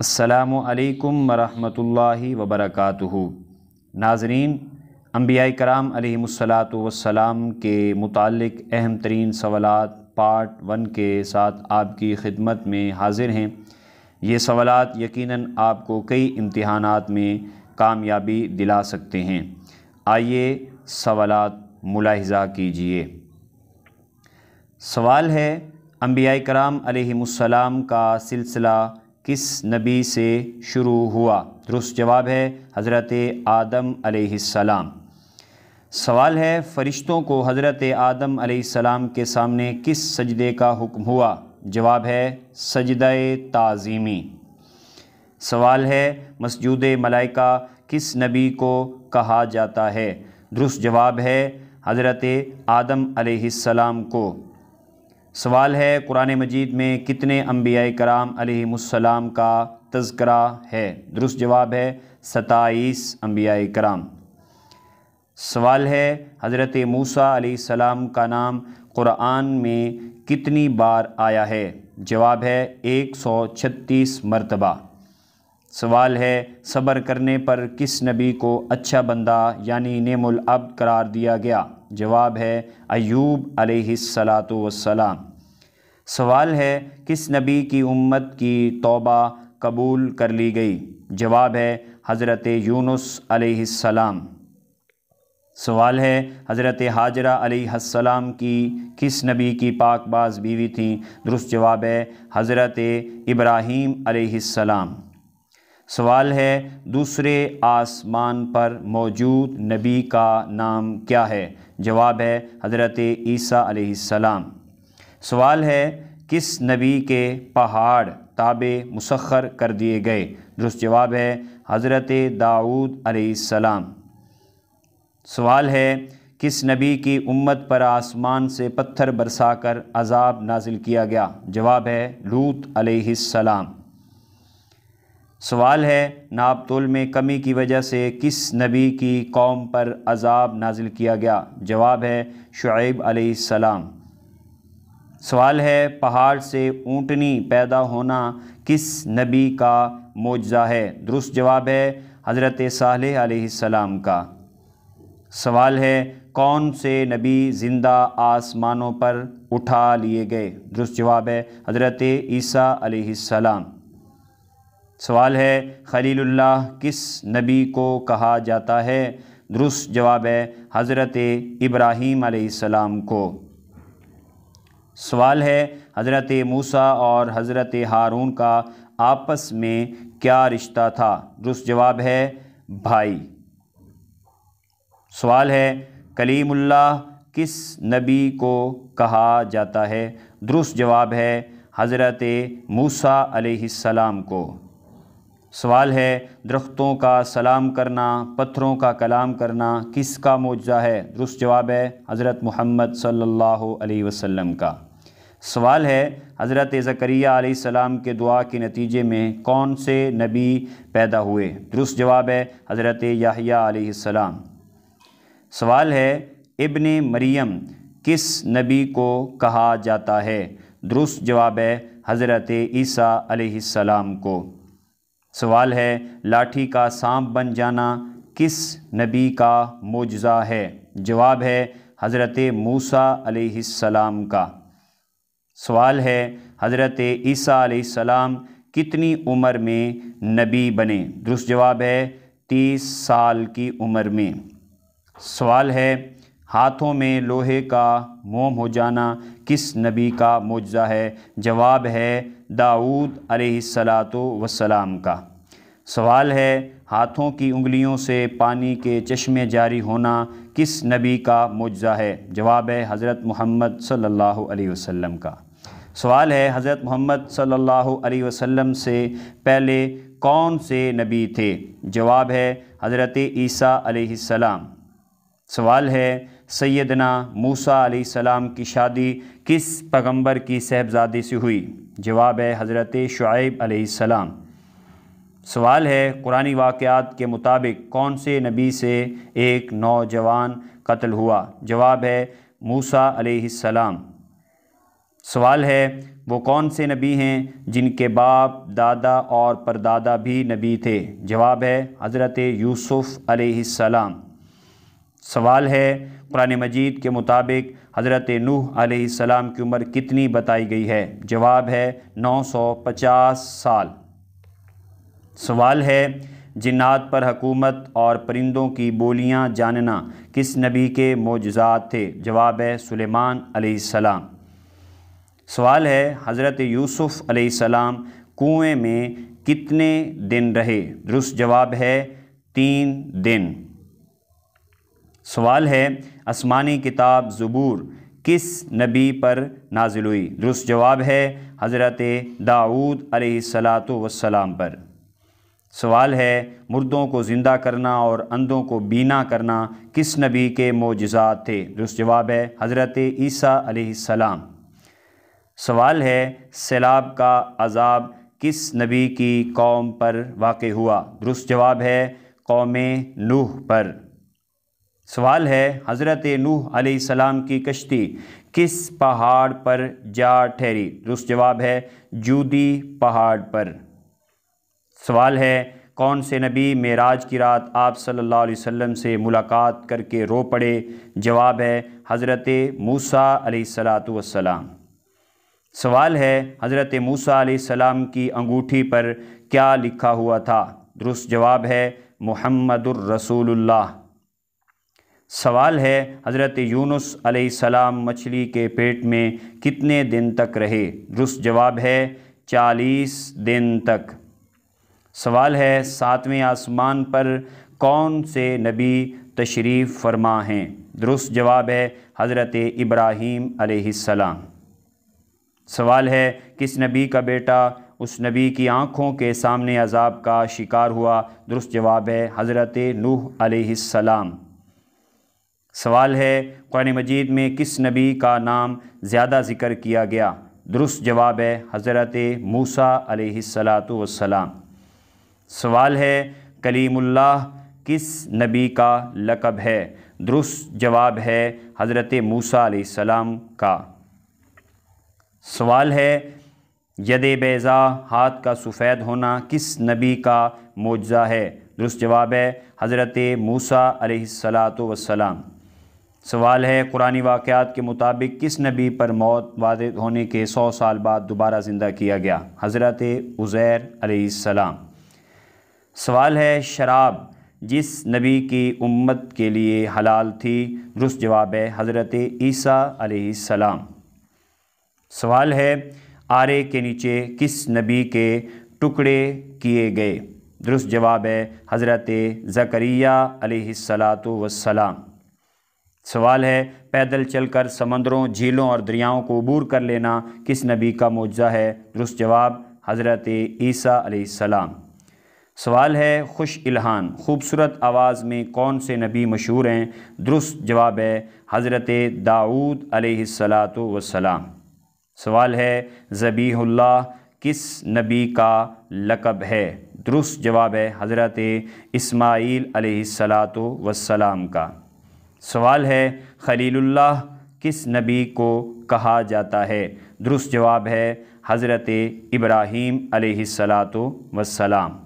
असलकम वरहमल वबरक नाजरीन अम्बिया कराम अलमसलात वसलाम के मुतक़ अहम तरीन सवालत पार्ट वन के साथ आपकी खिदमत में हाजिर हैं ये सवालत यकीनन आपको कई इम्तहान में कामयाबी दिला सकते हैं आइए सवालत मुलाहजा कीजिए सवाल है अम्बिया कराम का सिलसिला किस नबी से शुरू हुआ दुरुस्त जवाब है हज़रत आदम सलाम सवाल है फ़रिश्तों को हज़रत आदम सलाम के सामने किस सजदे का हुक्म हुआ जवाब है सजद ताज़ीमी सवाल है मसजूद मलाइका किस नबी को कहा जाता है दुरुस्त जवाब है हज़रत आदम सलाम को सवाल है कुरान मजीद में कितने अम्बिया कराम अलैहिस्सलाम का तस्करा है दुरुस्त जवाब है सताईस अम्बिया कराम सवाल है हज़रत मूसा सलाम का नाम क़ुरान में कितनी बार आया है जवाब है एक सौ छत्तीस मरतबा सवाल है सब्र करने पर किस नबी को अच्छा बंदा यानी नेमुल अब करार दिया गया जवाब है अयूब अलैहिस्सलाम सवाल है किस नबी की उम्मत की तौबा कबूल कर ली गई जवाब है हज़रत यूनुस अलैहिस्सलाम सवाल है हज़रत हाजरा अलैहिस्सलाम की किस नबी की पाकबाज बीवी थी दुरुस्त जवाब है हज़रत इब्राहीम अलैहिस्सलाम सवाल है दूसरे आसमान पर मौजूद नबी का नाम क्या है जवाब है हज़रत ईसा सलाम सवाल है किस नबी के पहाड़ ताबे मुसखर कर दिए गए दुरुस्त जवाब है हज़रत दाऊद सलाम सवाल है किस नबी की उम्मत पर आसमान से पत्थर बरसाकर अजाब नाजिल किया गया जवाब है लूत सलाम सवाल है नापतोल में कमी की वजह से किस नबी की कौम पर अजाब नाजिल किया गया जवाब है शुएब सलाम सवाल है पहाड़ से ऊँटनी पैदा होना किस नबी का मुआजा है दुरुस्त जवाब है हज़रत साल सलाम का सवाल है कौन से नबी ज़िंदा आसमानों पर उठा लिए गए दुरुस्त जवाब है हज़रत ईसा सलाम सवाल है खलील्ला किस नबी को कहा जाता है दुरुस्त जवाब है हज़रत इब्राहीम आसमाम को सवाल है हज़रत मूसा और हज़रत हारून का आपस में क्या रिश्ता था दुरुस्त जवाब है भाई सवाल है कलीमुल्ला किस नबी को कहा जाता है दुरुस्त जवाब है हज़रत मूसा सलाम को सवाल है दरख्तों का सलाम करना पत्थरों का कलाम करना किसका मुआजा है दुरुस्त जवाब है हज़रत मोहम्मद सल्लल्लाहु अलैहि वसल्लम का सवाल है हज़रत ज़करिया सलाम के दुआ के नतीजे में कौन से नबी पैदा हुए दुरुस्त जवाब है हज़रत याहिया सलाम सवाल है इब्न मरियम किस नबी को कहा जाता है दुरुस्त जवाब है हज़रत ईसा सलाम को सवाल है लाठी का सांप बन जाना किस नबी का मुजज़ा है जवाब है हज़रत मूसा सलाम का सवाल है हज़रत ईसा सलाम कितनी उम्र में नबी बने दुरुस्त जवाब है तीस साल की उम्र में सवाल है हाथों में लोहे का मोम हो जाना किस नबी का मुजज़ा है जवाब है दाऊद अलैहिस्सलातो वसलाम का सवाल है हाथों की उंगलियों से पानी के चश्मे जारी होना किस नबी का मुजज़ा है जवाब है हज़रत मोहम्मद सल्लल्लाहु अलैहि वसल्लम का सवाल है हज़रत मोहम्मद सल्लल्लाहु अलैहि वसल्लम से पहले कौन से नबी थे जवाब है हज़रत ईसा सलाम सवाल है सैदना मूसा आलाम की शादी किस पैगम्बर की साहबजादी से हुई जवाब है हज़रत शुब सलाम सवाल है कुरानी वाक़ात के मुताबिक कौन से नबी से एक नौजवान कत्ल हुआ जवाब है मूसा सलाम सवाल है वो कौन से नबी हैं जिनके बाप दादा और परदादा भी नबी थे जवाब है हज़रत यूसुफ़ सलाम सवाल है कुरान मजीद के मुताबिक हज़रत नूह सलाम की उम्र कितनी बताई गई है जवाब है 950 साल सवाल है जिन्नात पर हकूमत और परिंदों की बोलियां जानना किस नबी के मोजात थे जवाब है सुलेमान सलाम सवाल है हज़रत यूसुफ़ सलाम कुएँ में कितने दिन रहे दुरुस्त जवाब है तीन दिन सवाल है आसमानी किताब ज़बूर किस नबी पर नाजिल हुई दुरुस्त जवाब है हज़रत दाऊद सलात वसलाम पर सवाल है मुर्दों को ज़िंदा करना और अंधों को बीना करना किस नबी के मोजात थे दुरुस्त जवाब है हज़रत ईसा अलैहिस्सलाम सवाल है सैलाब का अजाब किस नबी की कौम पर वाक़ हुआ दुरुस्त जवाब है कौम नूह पर सवाल है हज़रत नूह सलाम की कश्ती किस पहाड़ पर जा ठहरी दुरुस्त तो जवाब है जूदी पहाड़ पर सवाल है कौन से नबी मेराज की रात आप सल्लल्लाहु अलैहि वसल्लम से मुलाकात करके रो पड़े जवाब है हज़रत मूसा सलाम सवाल है हज़रत मूसा सलाम की अंगूठी पर क्या लिखा हुआ था दुरुस्त जवाब है मोहम्मद रसूलुल्लाह सवाल है हज़रत यूनुस सलाम मछली के पेट में कितने दिन तक रहे दुरुस्त जवाब है चालीस दिन तक सवाल है सातवें आसमान पर कौन से नबी तशरीफ़ फरमा हैं दुरुस्त जवाब है हज़रत इब्राहीम सलाम सवाल है किस नबी का बेटा उस नबी की आँखों के सामने अजाब का शिकार हुआ दुरुस्त जवाब है हज़रत नूह सलाम सवाल है कुरान मजीद में किस नबी का नाम ज़्यादा ज़िक्र किया गया दुरुस्त जवाब है हज़रत मूसा सलाम सवाल है कलीमुल्लाह किस नबी का लकब है दुरुस्त जवाब है हज़रत मूसा सलाम का सवाल है यद बेज़ा हाथ का सफ़ेद होना किस नबी का मुआजा है दुरुस्त जवाब है हज़रत मूसा सलाम सवाल है कुरानी वाक़ात के मुताबिक किस नबी पर मौत वाद होने के सौ साल बाद दोबारा ज़िंदा किया गया हज़रत उज़ैर अलैहिस्सलाम सवाल है शराब जिस नबी की उम्मत के लिए हलाल थी दुरुस्त जवाब है हज़रत ईसा अलैहिस्सलाम सवाल है आरे के नीचे किस नबी के टुकड़े किए गए दुरुस्त जवाब है हज़रत ज़करिया सलात वसलाम सवाल है पैदल चलकर समंदरों झीलों और दरियाओं को अबूर कर लेना किस नबी का मुआवजा है दुरुस्त जवाब हज़रत ईसा सलाम सवाल है खुश इल्हान खूबसूरत आवाज़ में कौन से नबी मशहूर हैं दुरुस्त जवाब है हज़रत दाऊद सलात वसलाम सवाल है ज़बीहुल्ला किस नबी का लकब है दुरुस्त जवाब है हज़रत इस्माईल सलात वसलाम का सवाल है खलील किस नबी को कहा जाता है दुरुस्त जवाब है हज़रत इब्राहीम सलात वसलाम